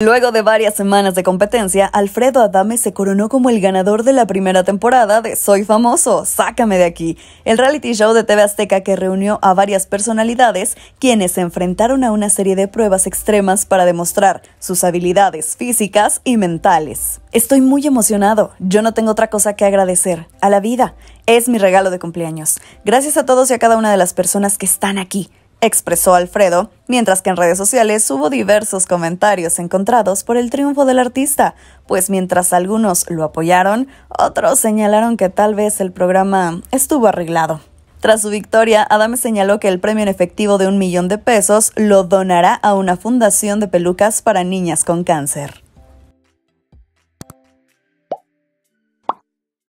Luego de varias semanas de competencia, Alfredo Adame se coronó como el ganador de la primera temporada de Soy Famoso, Sácame de aquí, el reality show de TV Azteca que reunió a varias personalidades quienes se enfrentaron a una serie de pruebas extremas para demostrar sus habilidades físicas y mentales. Estoy muy emocionado, yo no tengo otra cosa que agradecer a la vida, es mi regalo de cumpleaños. Gracias a todos y a cada una de las personas que están aquí expresó Alfredo, mientras que en redes sociales hubo diversos comentarios encontrados por el triunfo del artista, pues mientras algunos lo apoyaron, otros señalaron que tal vez el programa estuvo arreglado. Tras su victoria, Adame señaló que el premio en efectivo de un millón de pesos lo donará a una fundación de pelucas para niñas con cáncer.